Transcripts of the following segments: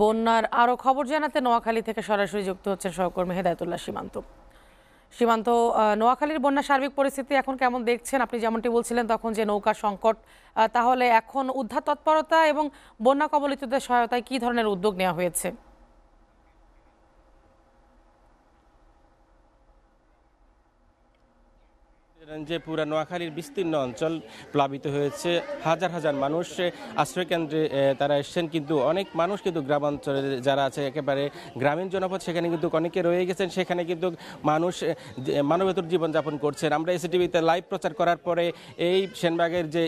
বন্যার আরও খবর জানাতে নোয়াখালী থেকে সরাসরি যুক্ত হচ্ছেন সহকর্মী হেদায়তুল্লাহ সীমান্ত সীমান্ত নোয়াখালীর বন্যা সার্বিক পরিস্থিতি এখন কেমন দেখছেন আপনি যেমনটি বলছিলেন তখন যে নৌকা সংকট তাহলে এখন উদ্ধার তৎপরতা এবং বন্যা কবলিতদের সহায়তায় কী ধরনের উদ্যোগ নেওয়া হয়েছে যে পুরা নোয়াখালীর বিস্তীর্ণ অঞ্চল প্লাবিত হয়েছে হাজার হাজার মানুষ আশ্রয়কেন্দ্রে তারা এসছেন কিন্তু অনেক মানুষ কিন্তু গ্রামাঞ্চলে যারা আছে একেবারে গ্রামীণ জনপদ সেখানে কিন্তু অনেকে রয়ে গেছেন সেখানে কিন্তু মানুষ মানবেতর জীবনযাপন করছেন আমরা এসিটিভিতে লাইভ প্রচার করার পরে এই সেনবাগের যে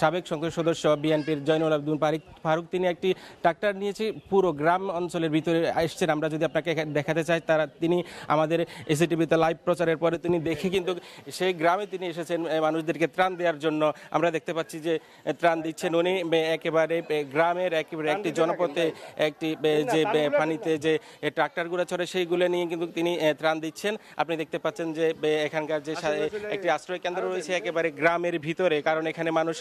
সাবেক সংসদ সদস্য বিএনপির জয়নুল আব্দুল পারিক ফারুক তিনি একটি ট্রাক্টর নিয়েছি পুরো গ্রাম অঞ্চলের ভিতরে এসছেন আমরা যদি আপনাকে দেখাতে চাই তারা তিনি আমাদের এসিটিভিতে লাইভ প্রচারের পরে তিনি দেখে কিন্তু সেই গ্রামে তিনি এসেছেন মানুষদেরকে ত্রাণ দেওয়ার জন্য আমরা দেখতে পাচ্ছি যে ত্রাণ দিচ্ছেন উনি একেবারে গ্রামের একেবারে একটি জনপথে একটি যে পানিতে যে ট্রাক্টরগুলো চড়ে সেইগুলো নিয়ে কিন্তু তিনি ত্রাণ দিচ্ছেন আপনি দেখতে পাচ্ছেন যে এখানকার যে একটি আশ্রয় কেন্দ্র রয়েছে একেবারে গ্রামের ভিতরে কারণ এখানে মানুষ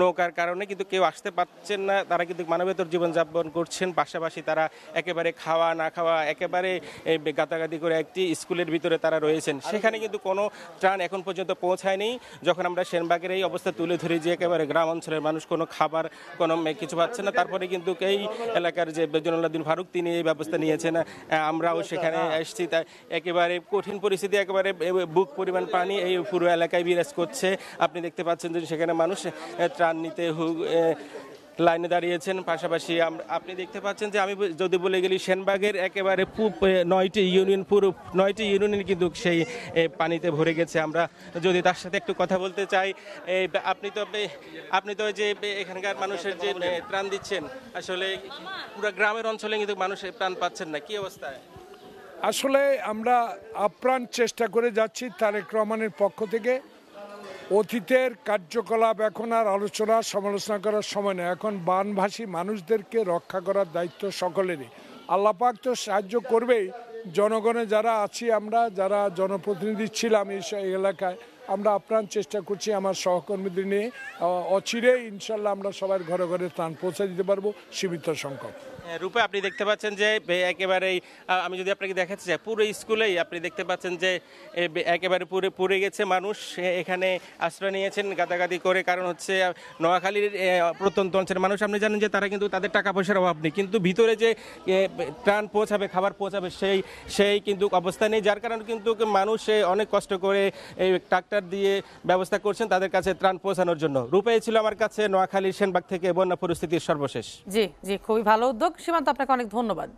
নৌকার কারণে কিন্তু কেউ আসতে পারছেন না তারা কিন্তু মানবেতর জীবনযাপন করছেন পাশাপাশি তারা একেবারে খাওয়া না খাওয়া একেবারে গাতাগাতি করে একটি স্কুলের ভিতরে তারা রয়েছেন সেখানে কিন্তু কোনো ত্রাণ এখন পর্যন্ত পর্যন্ত পৌঁছায়নি যখন আমরা সেনবাগের এই অবস্থা তুলে ধরি যে একেবারে গ্রাম অঞ্চলের মানুষ কোনো খাবার কোনো কিছু পাচ্ছে না তারপরে কিন্তু এই এলাকার যে বেজনুল্লাদিন ফারুক তিনি এই ব্যবস্থা নিয়েছেন আমরাও সেখানে এসেছি তাই একেবারে কঠিন পরিস্থিতি একেবারে বুক পরিমাণ পানি এই পুরো এলাকায় বিরাজ করছে আপনি দেখতে পাচ্ছেন যে সেখানে মানুষ ত্রাণ নিতে হুক লাইনে দাঁড়িয়েছেন পাশাপাশি আপনি দেখতে পাচ্ছেন যে আমি যদি বলে গেলি সেনবাগের একেবারে পূব নয়টি ইউনিয়ন পূর্ব নয়টি ইউনিয়ন কিন্তু সেই পানিতে ভরে গেছে আমরা যদি তার সাথে একটু কথা বলতে চাই আপনি তো আপনি তো যে এখানকার মানুষের যে ত্রাণ দিচ্ছেন আসলে পুরো গ্রামের অঞ্চলে কিন্তু মানুষের প্রাণ পাচ্ছেন না কি অবস্থায় আসলে আমরা আপ্রাণ চেষ্টা করে যাচ্ছি তারেক রহমানের পক্ষ থেকে অতীতের কার্যকলাপ এখন আর আলোচনা সমালোচনা করার সময় নয় এখন বানভাসী মানুষদেরকে রক্ষা করার দায়িত্ব সকলেরই আল্লাপাক তো সাহায্য করবেই জনগণে যারা আছি আমরা যারা জনপ্রতিনিধি ছিলাম এই এলাকায় আমরা আপ্রাণ চেষ্টা করছি আমার সহকর্মীদের নিয়ে অচিরে ইনশাল্লাহ আমরা সবার ঘরে ঘরে ত্রাণ পৌঁছে দিতে পারবো সীমিত সংখ্যক রূপে আপনি দেখতে পাচ্ছেন যে একেবারেই আমি যদি আপনাকে দেখাচ্ছি যে পুরো স্কুলেই আপনি দেখতে পাচ্ছেন যে একেবারে পুরে পুরে গেছে মানুষ এখানে আশ্রয় নিয়েছেন গাদাগাদি করে কারণ হচ্ছে নোয়াখালীর প্রত্যন্ত অঞ্চলের মানুষ আপনি জানেন যে তারা কিন্তু তাদের টাকা পয়সার অভাব নেই কিন্তু ভিতরে যে ত্রাণ পৌঁছাবে খাবার পৌঁছাবে সেই সেই কিন্তু অবস্থা নেই যার কারণে কিন্তু মানুষ অনেক কষ্ট করে এই ট্রাক্টর ট্রাক্টর দিয়ে ব্যবস্থা করছেন তাদের কাছে ত্রাণ পৌঁছানোর জন্য রূপে ছিল আমার কাছে নোয়াখালীর সেনবাগ থেকে বন্যা পরিস্থিতির সর্বশেষ জি জি খুবই ভালো উদ্যোগ সীমান্ত আপনাকে অনেক ধন্যবাদ